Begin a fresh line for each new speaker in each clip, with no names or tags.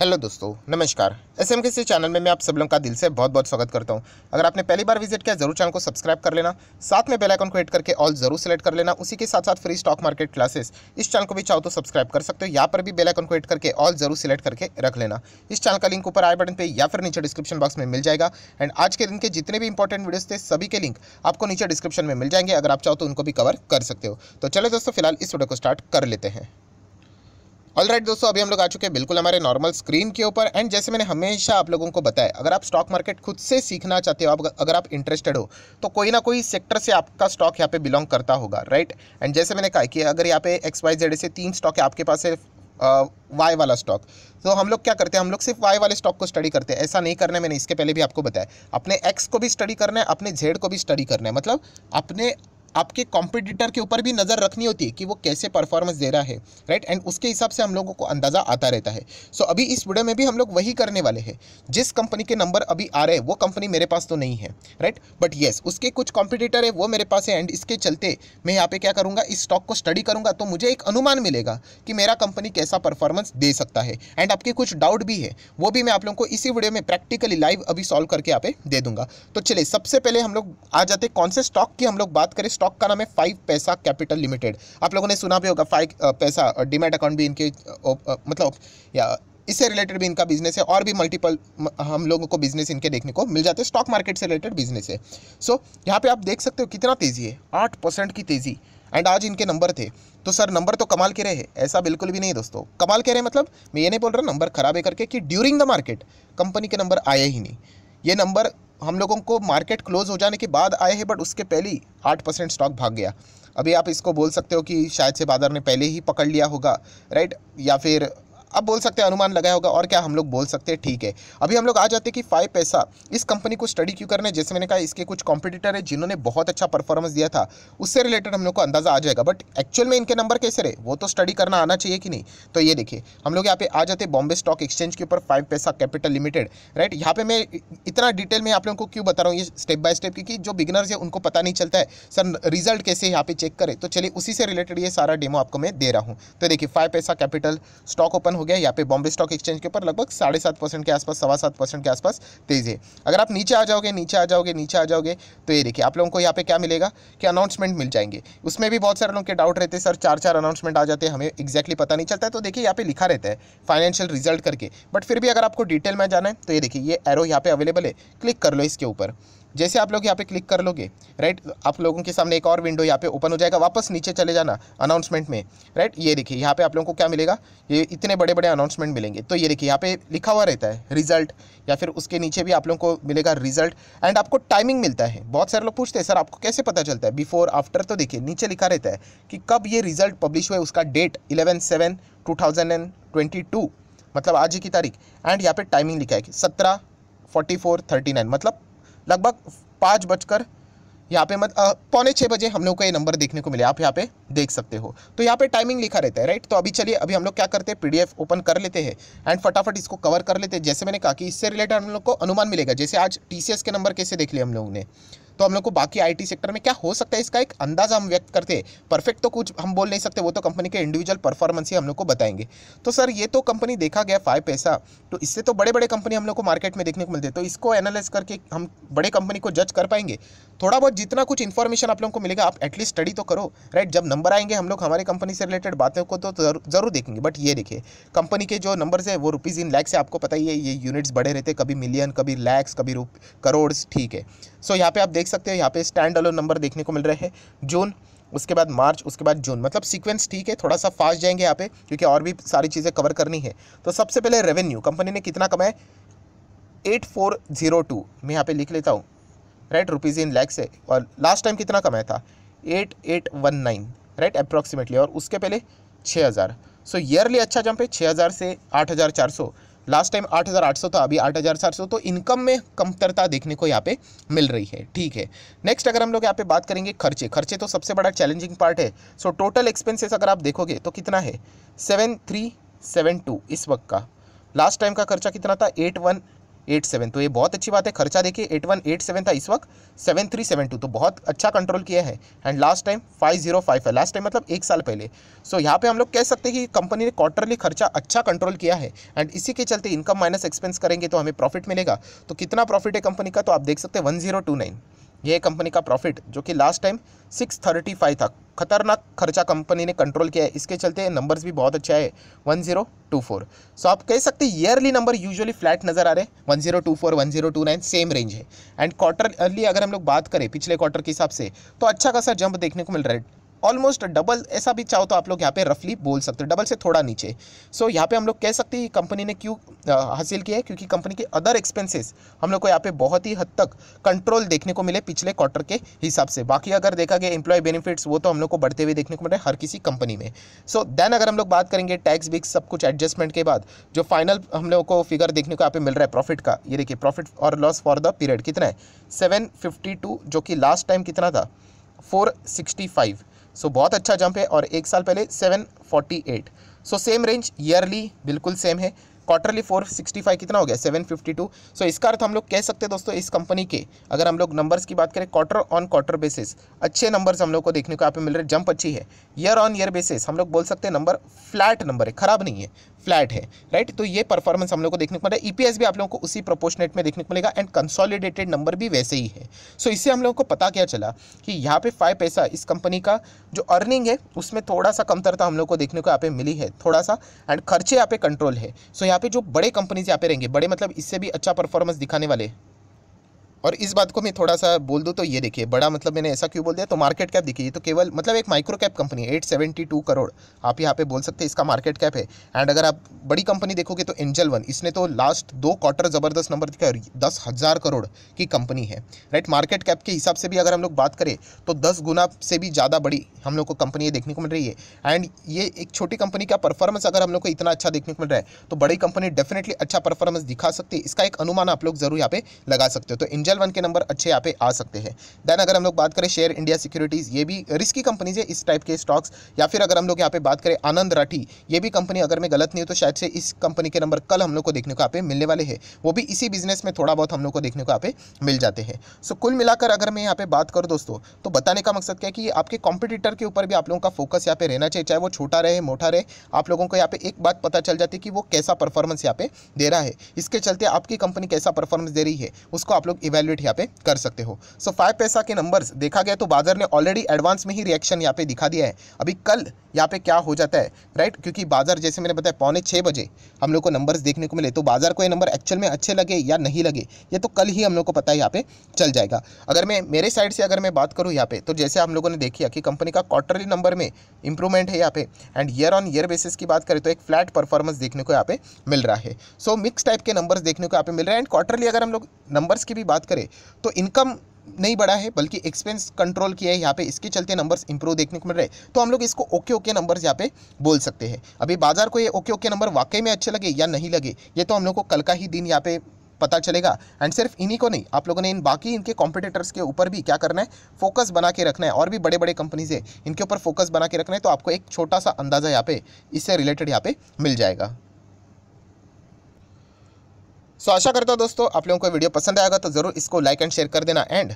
hello दोस्तों नमस्कार S M के चैनल में मैं आप सब लोगों का दिल से बहुत बहुत स्वागत करता हूं अगर आपने पहली बार विजिट किया जरूर चैनल को सब्सक्राइब कर लेना साथ में बेल आइकन को हिट करके ऑल जरूर सेलेक्ट कर लेना उसी के साथ साथ फ्री स्टॉक मार्केट क्लासेस इस चैनल को भी चाहो तो सब्सक्राइब कर सकते हो यहाँ पर भी बेलाइकन को हिट करके ऑल जरूर सेलेक्ट करके रख लेना इस चैनल का लिंक ऊपर आई बटन पर या फिर नीचे डिस्क्रिप्शन बॉक्स में मिल जाएगा एंड आज के दिन के जितने भी इंपॉर्टेंट वीडियोज थे सभी के लिंक आपको नीचे डिस्क्रिप्शन में मिल जाएंगे अगर आप चाहो तो उनको भी कवर कर सकते हो तो चलो दोस्तों फिलहाल इस वीडियो को स्टार्ट कर लेते हैं ऑल राइट दोस्तों अभी हम लोग आ चुके हैं बिल्कुल हमारे नॉर्मल स्क्रीन के ऊपर एंड जैसे मैंने हमेशा आप लोगों को बताया अगर आप स्टॉक मार्केट खुद से सीखना चाहते हो आप अगर आप इंटरेस्टेड हो तो कोई ना कोई सेक्टर से आपका स्टॉक यहाँ पे बिलोंग करता होगा राइट एंड जैसे मैंने कहा कि अगर यहाँ पे एक्स वाई जेड से तीन स्टॉक है आपके पास है वाई वाला स्टॉक तो हम लोग क्या करते हैं हम लोग सिर्फ वाई वाले स्टॉक को स्टडी करते हैं ऐसा नहीं करना है मैंने इसके पहले भी आपको बताया अपने एक्स को भी स्टडी करना है अपने जेड को भी स्टडी करना है मतलब अपने आपके कॉम्पिटिटर के ऊपर भी नज़र रखनी होती है कि वो कैसे परफॉर्मेंस दे रहा है राइट एंड उसके हिसाब से हम लोगों को अंदाज़ा आता रहता है सो so, अभी इस वीडियो में भी हम लोग वही करने वाले हैं जिस कंपनी के नंबर अभी आ रहे हैं वो कंपनी मेरे पास तो नहीं है राइट बट येस उसके कुछ कॉम्पिटिटर है वो मेरे पास है एंड इसके चलते मैं यहाँ पे क्या करूँगा इस स्टॉक को स्टडी करूँगा तो मुझे एक अनुमान मिलेगा कि मेरा कंपनी कैसा परफॉर्मेंस दे सकता है एंड आपके कुछ डाउट भी है वो भी मैं आप लोगों को इसी वीडियो में प्रैक्टिकली लाइव अभी सॉल्व करके यहाँ पे दे दूंगा तो चलिए सबसे पहले हम लोग आ जाते कौन से स्टॉक की हम लोग बात करें स्टॉक का नाम है फाइव पैसा कैपिटल लिमिटेड आप लोगों ने सुना भी होगा फाइव पैसा डिमेट अकाउंट भी इनके मतलब या इससे रिलेटेड भी इनका बिजनेस है और भी मल्टीपल हम लोगों को बिजनेस इनके देखने को मिल जाते हैं स्टॉक मार्केट से रिलेटेड बिजनेस है सो so, यहाँ पे आप देख सकते हो कितना तेज़ी है आठ परसेंट की तेज़ी एंड आज इनके नंबर थे तो सर नंबर तो कमाल के रहे हैं ऐसा बिल्कुल भी नहीं दोस्तों कमाल के रहे मतलब मैं ये नहीं बोल रहा नंबर खराब है करके कि ड्यूरिंग द मार्केट कंपनी के नंबर आए ही नहीं ये नंबर हम लोगों को मार्केट क्लोज हो जाने के बाद आए हैं बट उसके पहले ही आठ परसेंट स्टॉक भाग गया अभी आप इसको बोल सकते हो कि शायद से बाजार ने पहले ही पकड़ लिया होगा राइट या फिर अब बोल सकते हैं अनुमान लगाया होगा और क्या हम लोग बोल सकते हैं ठीक है अभी हम लोग आ जाते हैं कि फाइव पैसा इस कंपनी को स्टडी क्यों करना है जैसे मैंने कहा इसके कुछ कॉम्पिटिटर है जिन्होंने बहुत अच्छा परफॉर्मेंस दिया था उससे रिलेटेड हम लोग को अंदाजा आ जाएगा बट एक्चुअल में इनके नंबर कैसे रहे वो तो स्टडी करना आना चाहिए कि नहीं तो ये देखिए हम लोग यहाँ पे आ जाते बॉम्बे स्टॉक एक्सचेंज के ऊपर फाइव पैसा कैपिटल लिमिटेड राइट यहाँ पे मैं इतना डिटेल में आप लोगों को क्यों बता रहा हूँ ये स्टेप बाय स्टेप क्योंकि जो बिगनर्स है उनको पता नहीं चलता है सर रिजल्ट कैसे यहाँ पे चेक करें तो चलिए उसी से रिलेटेड ये सारा डेमो आपको मैं दे रहा हूँ तो देखिए फाइव पैसा कैपिटल स्टॉक ओपन हो गया यहाँ पे बॉम्बे स्टॉक एक्सचेंज के ऊपर लगभग साढ़े सात परसेंट के आसपास सवा सात परसेंट के आसपास तेज़ है अगर आप नीचे आ जाओगे नीचे आ जाओगे नीचे आ जाओगे तो ये देखिए आप लोगों को यहाँ पे क्या मिलेगा कि अनाउंसमेंट मिल जाएंगे उसमें भी बहुत सारे लोग के डाउट रहते हैं सर चार चार अनाउंसमेंट आ जाते हैं हमें एक्जैक्टली पता नहीं चलता है तो देखिए यहाँ पे लिखा रहता है फाइनेंशियल रिजल्ट करके बट फिर भी अगर आपको डिटेल में जाना है तो ये देखिए ये एरो यहाँ पे अवेलेबल है क्लिक कर लो इसके ऊपर जैसे आप लोग यहाँ पे क्लिक कर लोगे राइट आप लोगों के सामने एक और विंडो यहाँ पे ओपन हो जाएगा वापस नीचे चले जाना अनाउंसमेंट में राइट ये देखिए यहाँ पे आप लोगों को क्या मिलेगा ये इतने बड़े बड़े अनाउंसमेंट मिलेंगे तो ये देखिए यहाँ पे लिखा हुआ रहता है रिजल्ट या फिर उसके नीचे भी आप लोगों को मिलेगा रिजल्ट एंड आपको टाइमिंग मिलता है बहुत सारे लोग पूछते हैं सर आपको कैसे पता चलता है बिफोर आफ्टर तो देखिए नीचे लिखा रहता है कि कब ये रिजल्ट पब्लिश हुआ है उसका date eleven seven two thousand and twenty two मतलब आज की तारीख एंड यहाँ पे टाइमिंग लिखा है कि सत्रह फोर्टी फोर थर्टी नाइन मतलब लगभग पाँच बजकर यहाँ पे मत पौने छः बजे हम लोग को ये नंबर देखने को मिले आप यहाँ पे देख सकते हो तो यहाँ पे टाइमिंग लिखा रहता है राइट तो अभी चलिए अभी हम लोग क्या करते हैं पीडीएफ ओपन कर लेते हैं एंड फटाफट इसको कवर कर लेते हैं जैसे मैंने कहा कि इससे रिलेटेड हम लोग को अनुमान मिलेगा जैसे आज टी के नंबर कैसे देख लिया हम लोगों ने तो हम लोग को बाकी आईटी सेक्टर में क्या हो सकता है इसका एक अंदाज़ा हम व्यक्त करते परफेक्ट तो कुछ हम बोल नहीं सकते वो तो कंपनी के इंडिविजुअल परफॉर्मेंस ही हम लोग को बताएंगे तो सर ये तो कंपनी देखा गया फाइव पैसा तो इससे तो बड़े बड़े कंपनी हम लोग को मार्केट में देखने को मिलते तो इसको एनालाइज करके हम बड़े कंपनी को जज कर पाएंगे थोड़ा बहुत जितना कुछ इन्फॉर्मेशन आप लोगों को मिलेगा आप एटलीस्ट स्टडी तो करो राइट जब नंबर आएंगे हम लोग हमारे कंपनी से रिलेटेड बातों को तो ज़रूर देखेंगे बट ये देखिए कंपनी के जो नंबर्स है वो रुपीज़ इन लैक्स है आपको पता ही है ये यूनिट्स बढ़े रहते कभी मिलियन कभी लैक्स कभी करोड़ ठीक है सो so, यहाँ पे आप देख देख सकते हैं यहाँ पे स्टैंड अलोन नंबर देखने को मिल रहे हैं जून उसके बाद मार्च उसके बाद जून मतलब सीक्वेंस ठीक है थोड़ा सा फास्ट जाएंगे यहाँ पे क्योंकि और भी सारी चीज़ें कवर करनी है तो सबसे पहले रेवेन्यू कंपनी ने कितना कमाया एट फोर जीरो टू मैं यहाँ पे लिख लेता हूँ राइट रुपीज़ इन लैक्स है और लास्ट टाइम कितना कमाया था eight eight one nine right approximately और उसके पहले छः हज़ार सो ईयरली अच्छा जंप है छः हज़ार से आठ हज़ार चार सौ लास्ट टाइम 8,800 था अभी सौ तो इनकम में कमतरता देखने को यहाँ पे मिल रही है ठीक है नेक्स्ट अगर हम लोग यहाँ पे बात करेंगे खर्चे खर्चे तो सबसे बड़ा चैलेंजिंग पार्ट है सो टोटल एक्सपेंसेस अगर आप देखोगे तो कितना है सेवन थ्री सेवन टू इस वक्त का लास्ट टाइम का खर्चा कितना था एट वन एट सेवन तो ये बहुत अच्छी बात है खर्चा देखिए एट वन एट सेवन था इस वक्त सेवन थ्री सेवन टू तो बहुत अच्छा कंट्रोल किया है and last time five zero five है लास्ट टाइम मतलब एक साल पहले सो so, यहाँ पे हम लोग कह सकते हैं कि कंपनी ने क्वार्टरली खर्चा अच्छा कंट्रोल किया है एंड इसी के चलते इनकम माइनस एक्सपेंस करेंगे तो हमें प्रॉफिट मिलेगा तो कितना प्रॉफिट है कंपनी का तो आप देख सकते हैं वन जीरो टू नाइन ये कंपनी का प्रॉफिट जो कि last time six thirty five था खतरनाक खर्चा कंपनी ने कंट्रोल किया है इसके चलते नंबर्स भी बहुत अच्छा है one zero two four so आप कह सकते हैं ईयरली नंबर यूजुअली फ्लैट नज़र आ रहे हैं one zero two four one zero two nine same range है एंड क्वार्टरली अगर हम लोग बात करें पिछले क्वार्टर के हिसाब से तो अच्छा खासा जंप देखने को मिल रहा है ऑलमोस्ट डबल ऐसा भी चाहो तो आप लोग यहाँ पे रफली बोल सकते हो डबल से थोड़ा नीचे सो so, यहाँ पे हम लोग कह सकते हैं कंपनी ने क्यों हासिल किया है क्योंकि कंपनी के अदर एक्सपेंसेस हम लोग को यहाँ पे बहुत ही हद तक कंट्रोल देखने को मिले पिछले क्वार्टर के हिसाब से बाकी अगर देखा गया एम्प्लॉय बेनिफिट्स वो तो हम लोग को बढ़ते हुए देखने को मिले हर किसी कंपनी में सो so, देन अगर हम लोग बात करेंगे टैक्स बिक्स सब कुछ एडजस्टमेंट के बाद जो फाइनल हम लोग को फिगर देखने को यहाँ पे मिल रहा है प्रॉफिट का ये देखिए प्रॉफिट और लॉस फॉर द पीरियड कितना है सेवन जो कि लास्ट टाइम कितना था four sixty five so so, बहुत अच्छा जंप है और एक साल पहले 748 सो सेम रेंज ईयरली बिल्कुल सेम है क्वार्टरली 465 कितना हो गया 752 सो इसका अर्थ हम लोग कह सकते हैं दोस्तों इस कंपनी के अगर हम लोग नंबर्स की बात करें क्वार्टर ऑन क्वार्टर बेसिस अच्छे नंबर्स हम लोग को देखने को यहाँ पे मिल रहे जंप अच्छी है ईयर ऑन ईयर बेसिस हम लोग बोल सकते हैं नंबर फ्लैट नंबर है खराब नहीं है फ्लैट है राइट तो ये परफॉर्मेंस हम लोग को देखने को मिला ईपीएस e भी आप लोगों को उसी प्रोपोर्शनेट में देखने को मिलेगा एंड कंसोलिडेटेड नंबर भी वैसे ही है सो so, इससे हम लोगों को पता क्या चला कि यहाँ पे फाइव पैसा इस कंपनी का जो अर्निंग है उसमें थोड़ा सा कमतरता हम लोग को देखने को यहाँ पे मिली है थोड़ा सा एंड खर्चे यहाँ पे कंट्रोल है सो so, यहाँ पे जो बड़े कंपनीज यहाँ पे रहेंगे बड़े मतलब इससे भी अच्छा परफॉर्मेंस दिखाने वाले और इस बात को मैं थोड़ा सा बोल दूँ तो ये देखिए बड़ा मतलब मैंने ऐसा क्यों बोल दिया तो मार्केट कैप देखिए तो केवल मतलब एक माइक्रो कैप कंपनी है एट सेवेंटी टू करोड़ आप यहाँ पे बोल सकते हैं इसका मार्केट कैप है एंड अगर आप बड़ी कंपनी देखोगे तो एंजल वन इसने तो लास्ट दो क्वार्टर ज़बरदस्त नंबर दिखा दस हज़ार करोड़ की कंपनी है राइट मार्केट कैप के हिसाब से भी अगर हम लोग बात करें तो दस गुना से भी ज़्यादा बड़ी हम लोग को कंपनी देखने को मिल रही है एंड ये एक छोटी कंपनी का परफॉर्मेंस अगर हम लोग को इतना अच्छा देखने को मिल रहा है तो बड़ी कंपनी डेफिनेटली अच्छा परफॉर्मेंस दिखा सकती है इसका एक अनुमान आप लोग ज़रूर यहाँ पे लगा सकते हो तो उज्जवल वन के नंबर अच्छे यहाँ पे आ सकते हैं देन अगर हम लोग बात करें शेयर इंडिया सिक्योरिटीज़ ये भी रिस्की कंपनीज है इस टाइप के स्टॉक्स या फिर अगर हम लोग यहाँ पे बात करें आनंद राठी ये भी कंपनी अगर मैं गलत नहीं हूँ तो शायद से इस कंपनी के नंबर कल हम लोग को देखने को यहाँ पे मिलने वाले हैं वो भी इसी बिजनेस में थोड़ा बहुत हम लोग को देखने को यहाँ पे मिल जाते हैं सो कुल मिलाकर अगर मैं यहाँ पे बात करूँ दोस्तों तो बताने का मकसद क्या है कि आपके कॉम्पिटिटर के ऊपर भी आप लोगों का फोकस यहाँ पे रहना चाहिए चाहे वो छोटा रहे मोटा रहे आप लोगों को यहाँ पे एक बात पता चल जाती है कि वो कैसा परफॉर्मेंस यहाँ पे दे रहा है इसके चलते आपकी कंपनी कैसा परफॉर्मेंस दे रही है उसको आप लोग इवेल्युएट यहाँ पे कर सकते हो सो फाइव पैसा के नंबर्स देखा गया तो बाजार ने ऑलरेडी एडवांस में ही रिएक्शन यहाँ पे दिखा दिया है अभी कल यहाँ पे क्या हो जाता है राइट क्योंकि बाजार जैसे मैंने बताया पौने छः बजे हम लोग को नंबर्स देखने को मिले तो बाजार को ये नंबर एक्चुअल में अच्छे लगे या नहीं लगे ये तो कल ही हम लोग को पता है यहाँ पे चल जाएगा अगर मैं मेरे साइड से अगर मैं बात करूँ यहाँ पे तो जैसे हम लोगों ने देखिया कि कंपनी का क्वार्टरली नंबर में इंप्रूवमेंट है यहाँ पे and year on year basis की बात करें तो एक फ्लैट परफॉर्मेंस देखने को यहाँ पे मिल रहा है सो मिक्स टाइप के नंबर्स देखने को यहाँ पे मिल रहे हैं एंड क्वार्टरली अगर हम लोग नंबर्स की भी बात करें तो इनकम नहीं बढ़ा है बल्कि एक्सपेंस कंट्रोल किया है यहाँ पे इसके चलते नंबर्स इंप्रूव देखने को मिल रहे हैं तो हम लोग इसको ओके ओके नंबर्स यहाँ पे बोल सकते हैं अभी बाजार को ये ओके ओके नंबर वाकई में अच्छे लगे या नहीं लगे ये तो हम लोग को कल का ही दिन यहाँ पे पता चलेगा एंड सिर्फ इन्हीं को नहीं आप लोगों ने इन बाकी इनके कॉम्पिटेटर्स के ऊपर भी क्या करना है फोकस बना के रखना है और भी बड़े बड़े कंपनीज है इनके ऊपर फोकस बना के रखना है तो आपको एक छोटा सा अंदाज़ा यहाँ पे इससे रिलेटेड यहाँ पे मिल जाएगा सो आशा करता हूँ दोस्तों आप लोगों को वीडियो पसंद आएगा तो ज़रूर इसको लाइक एंड शेयर कर देना एंड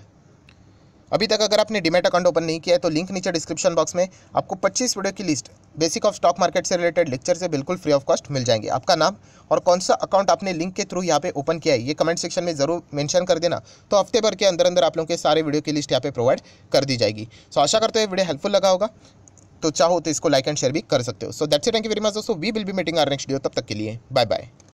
अभी तक अगर आपने डिमेट अकाउंट ओपन नहीं किया है तो लिंक नीचे डिस्क्रिप्शन बॉक्स में आपको 25 वीडियो की list basic of stock market से रिलेटेड लेक्चर से बिल्कुल फ्री ऑफ कॉस्ट मिल जाएंगे आपका नाम और कौन सा अकाउंट आपने लिंक के थ्रू यहाँ पे ओपन किया है ये कमेंट सेक्शन में जरूर मैंशन कर देना तो हफ्ते भर के अंदर अंदर आप लोगों के सारे वीडियो की लिस्ट यहाँ पे प्रोवाइड कर दी जाएगी सो आशा करते हैं वीडियो हेल्पफुल लगा होगा तो चाहो तो इसको लाइक एंड शेयर भी कर सकते हो so that's thank you very much दोस्तों we will be meeting our next video तब तक के लिए बाय बाय